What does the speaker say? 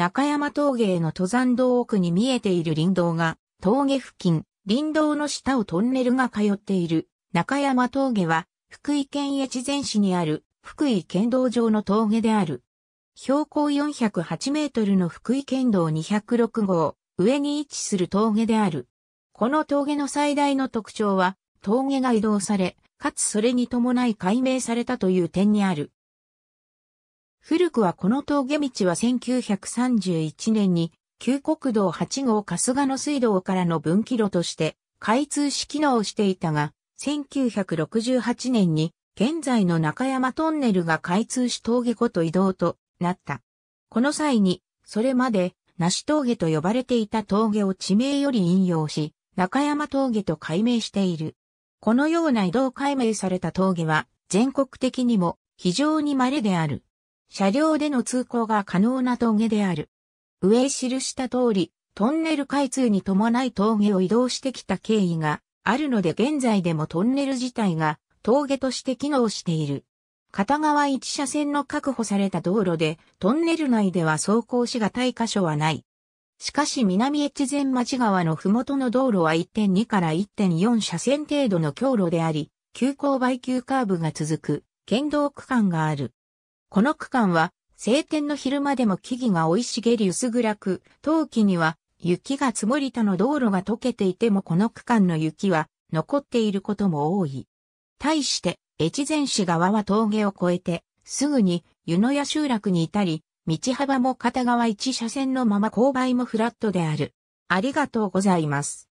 中山峠への登山道奥に見えている林道が、峠付近、林道の下をトンネルが通っている中山峠は、福井県越前市にある福井県道上の峠である。標高408メートルの福井県道206号、上に位置する峠である。この峠の最大の特徴は、峠が移動され、かつそれに伴い解明されたという点にある。古くはこの峠道は1931年に、旧国道8号春日野水道からの分岐路として、開通し機能していたが、1968年に、現在の中山トンネルが開通し峠ごと移動となった。この際に、それまで、梨峠と呼ばれていた峠を地名より引用し、中山峠と改名している。このような移動改名された峠は、全国的にも非常に稀である。車両での通行が可能な峠である。上記した通り、トンネル開通に伴い峠を移動してきた経緯があるので現在でもトンネル自体が峠として機能している。片側1車線の確保された道路で、トンネル内では走行しがたい箇所はない。しかし南越前町川の麓の道路は1.2から1.4車線程度の強路であり、急勾配急カーブが続く、県道区間がある。この区間は晴天の昼間でも木々が生い茂り薄暗く、冬季には雪が積もりとの道路が溶けていてもこの区間の雪は残っていることも多い。対して、越前市側は峠を越えて、すぐに湯野屋集落に至り、道幅も片側一車線のまま勾配もフラットである。ありがとうございます。